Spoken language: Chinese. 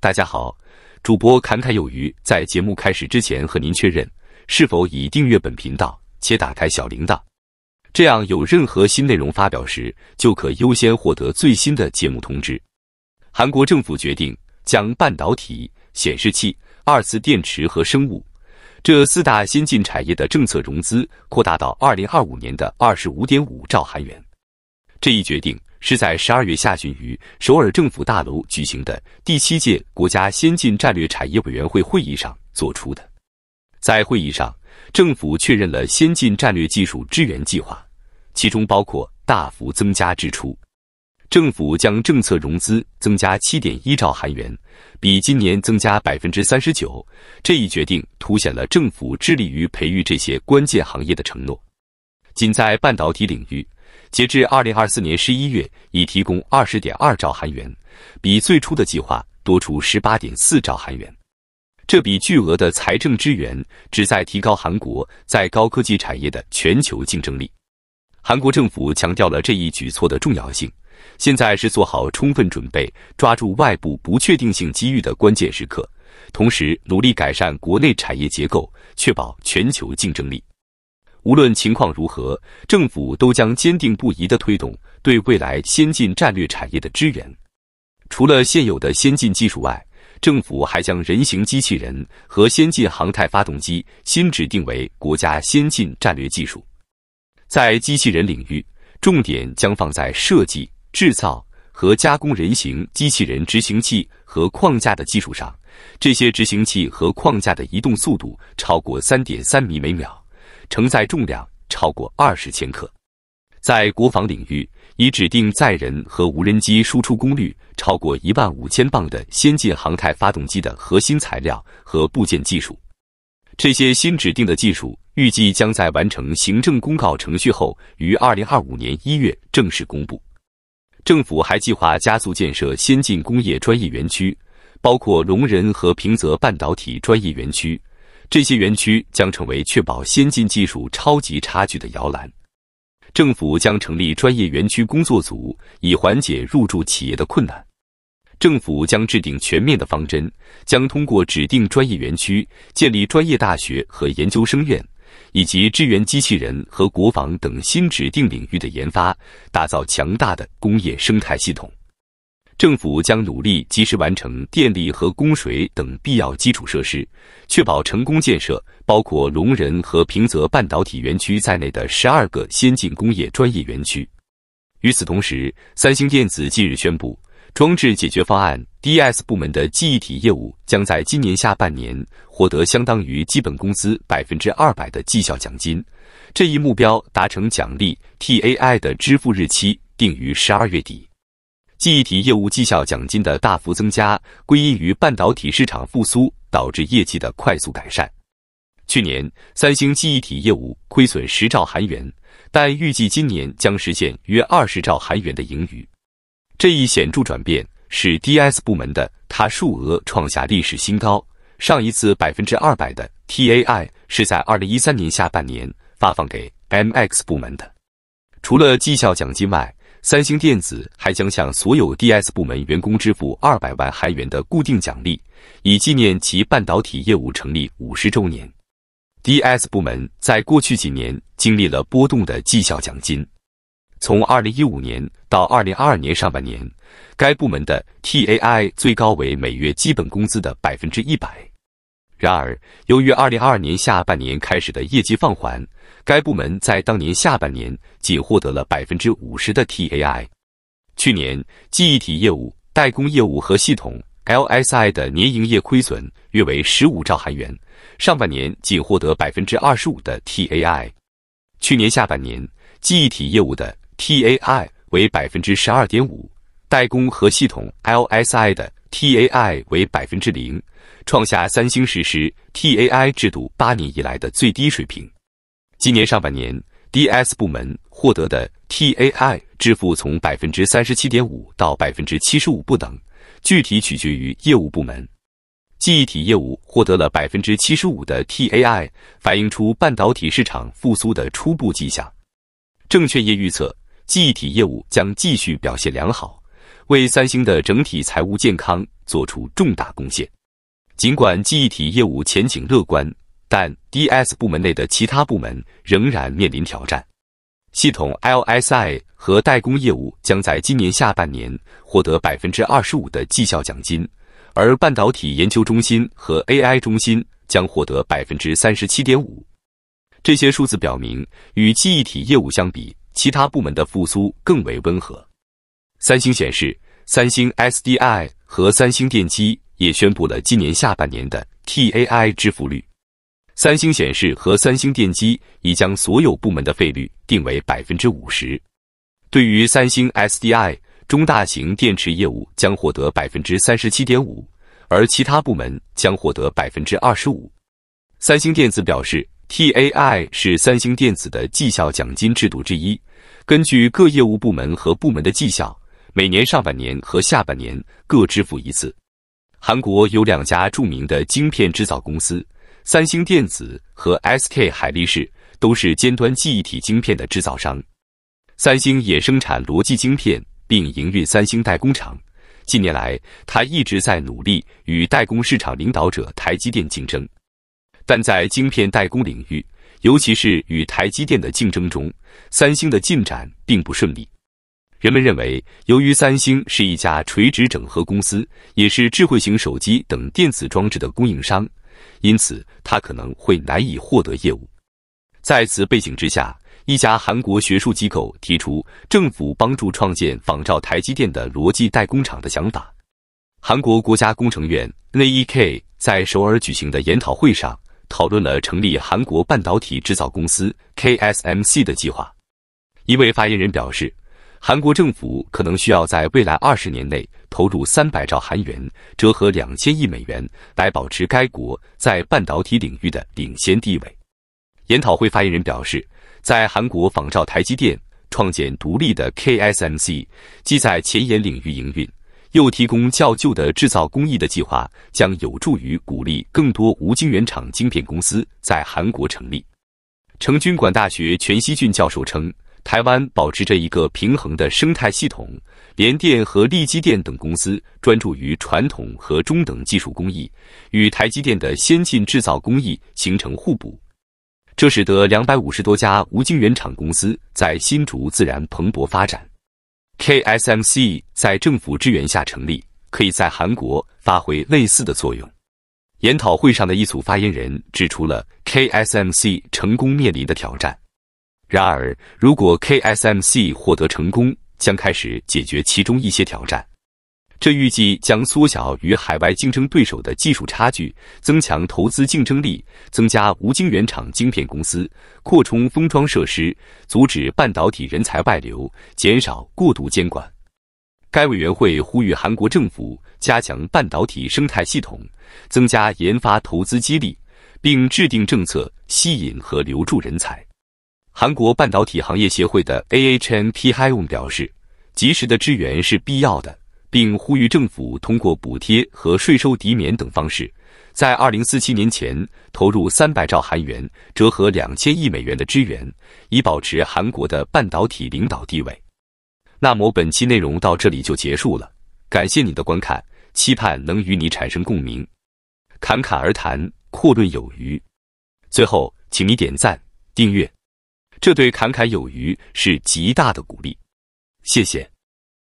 大家好，主播侃侃有余。在节目开始之前，和您确认是否已订阅本频道且打开小铃铛，这样有任何新内容发表时，就可优先获得最新的节目通知。韩国政府决定将半导体、显示器、二次电池和生物这四大先进产业的政策融资扩大到二零二五年的二十五点五兆韩元。这一决定。是在十二月下旬于首尔政府大楼举行的第七届国家先进战略产业委员会会议上做出的。在会议上，政府确认了先进战略技术支援计划，其中包括大幅增加支出。政府将政策融资增加七点一兆韩元，比今年增加百分之三十九。这一决定凸显了政府致力于培育这些关键行业的承诺。仅在半导体领域。截至二零二四年十一月，已提供二十点二兆韩元，比最初的计划多出十八点四兆韩元。这笔巨额的财政支援旨在提高韩国在高科技产业的全球竞争力。韩国政府强调了这一举措的重要性。现在是做好充分准备、抓住外部不确定性机遇的关键时刻，同时努力改善国内产业结构，确保全球竞争力。无论情况如何，政府都将坚定不移地推动对未来先进战略产业的支援。除了现有的先进技术外，政府还将人形机器人和先进航太发动机新指定为国家先进战略技术。在机器人领域，重点将放在设计、制造和加工人形机器人执行器和框架的技术上。这些执行器和框架的移动速度超过三点三米每秒。承载重量超过二十千克，在国防领域，以指定载人和无人机输出功率超过一万五千磅的先进航太发动机的核心材料和部件技术。这些新指定的技术预计将在完成行政公告程序后，于二零二五年一月正式公布。政府还计划加速建设先进工业专业园区，包括龙仁和平泽半导体专业园区。这些园区将成为确保先进技术超级差距的摇篮。政府将成立专业园区工作组，以缓解入驻企业的困难。政府将制定全面的方针，将通过指定专业园区、建立专业大学和研究生院，以及支援机器人和国防等新指定领域的研发，打造强大的工业生态系统。政府将努力及时完成电力和供水等必要基础设施，确保成功建设包括龙仁和平泽半导体园区在内的十二个先进工业专业园区。与此同时，三星电子近日宣布，装置解决方案 DS 部门的记忆体业务将在今年下半年获得相当于基本工资百分之二百的绩效奖金。这一目标达成奖励 TAI 的支付日期定于十二月底。记忆体业务绩效奖金的大幅增加，归因于半导体市场复苏导致业绩的快速改善。去年，三星记忆体业务亏损十兆韩元，但预计今年将实现约二十兆韩元的盈余。这一显著转变使 DS 部门的它数额创下历史新高。上一次百分之二百的 TAI 是在二零一三年下半年发放给 MX 部门的。除了绩效奖金外，三星电子还将向所有 DS 部门员工支付二百万韩元的固定奖励，以纪念其半导体业务成立五十周年。DS 部门在过去几年经历了波动的绩效奖金，从二零一五年到二零二二年上半年，该部门的 TAI 最高为每月基本工资的百分之一百。然而，由于二零二二年下半年开始的业绩放缓，该部门在当年下半年仅获得了百分之五十的 TAI。去年，记忆体业务、代工业务和系统 LSI 的年营业亏损约为十五兆韩元，上半年仅获得百分之二十五的 TAI。去年下半年，记忆体业务的 TAI 为百分之十二点五，代工和系统 LSI 的 TAI 为百分之零。创下三星实施 TAI 制度八年以来的最低水平。今年上半年，DS 部门获得的 TAI 支付从百分之三十七点五到百分之七十五不等，具体取决于业务部门。记忆体业务获得了百分之七十五的 TAI，反映出半导体市场复苏的初步迹象。证券业预测，记忆体业务将继续表现良好，为三星的整体财务健康做出重大贡献。尽管记忆体业务前景乐观，但 DS 部门内的其他部门仍然面临挑战。系统 LSI 和代工业务将在今年下半年获得百分之二十五的绩效奖金，而半导体研究中心和 AI 中心将获得百分之三十七点五。这些数字表明，与记忆体业务相比，其他部门的复苏更为温和。三星显示、三星 SDI 和三星电机。也宣布了今年下半年的 T A I 支付率。三星显示和三星电机已将所有部门的费率定为百分之五十。对于三星 S D I 中大型电池业务将获得百分之三十七点五，而其他部门将获得百分之二十五。三星电子表示，T A I 是三星电子的绩效奖金制度之一，根据各业务部门和部门的绩效，每年上半年和下半年各支付一次。韩国有两家著名的晶片制造公司，三星电子和 S K 海力士，都是尖端记忆体晶片的制造商。三星也生产逻辑晶片，并营运三星代工厂。近年来，它一直在努力与代工市场领导者台积电竞争，但在晶片代工领域，尤其是与台积电的竞争中，三星的进展并不顺利。人们认为，由于三星是一家垂直整合公司，也是智慧型手机等电子装置的供应商，因此它可能会难以获得业务。在此背景之下，一家韩国学术机构提出政府帮助创建仿照台积电的逻辑代工厂的想法。韩国国家工程院 （NEK） 在首尔举行的研讨会上讨论了成立韩国半导体制造公司 （KSMC） 的计划。一位发言人表示。韩国政府可能需要在未来二十年内投入三百兆韩元，折合两千亿美元，来保持该国在半导体领域的领先地位。研讨会发言人表示，在韩国仿照台积电创建独立的 KSMC，既在前沿领域营运，又提供较旧的制造工艺的计划，将有助于鼓励更多无晶圆厂晶片公司在韩国成立。成均馆大学全熙俊教授称。台湾保持着一个平衡的生态系统，联电和力积电等公司专注于传统和中等技术工艺，与台积电的先进制造工艺形成互补。这使得两百五十多家无晶圆厂公司在新竹自然蓬勃发展。KSMC 在政府支援下成立，可以在韩国发挥类似的作用。研讨会上的一组发言人指出了 KSMC 成功面临的挑战。然而，如果 KSMC 获得成功，将开始解决其中一些挑战。这预计将缩小与海外竞争对手的技术差距，增强投资竞争力，增加无晶圆厂晶片公司，扩充封装设施，阻止半导体人才外流，减少过度监管。该委员会呼吁韩国政府加强半导体生态系统，增加研发投资激励，并制定政策吸引和留住人才。韩国半导体行业协会的 AHN p i y o n 表示，及时的支援是必要的，并呼吁政府通过补贴和税收抵免等方式，在二零四七年前投入三百兆韩元（折合两千亿美元）的支援，以保持韩国的半导体领导地位。那么本期内容到这里就结束了，感谢你的观看，期盼能与你产生共鸣。侃侃而谈，阔论有余。最后，请你点赞、订阅。这对侃侃有余是极大的鼓励，谢谢。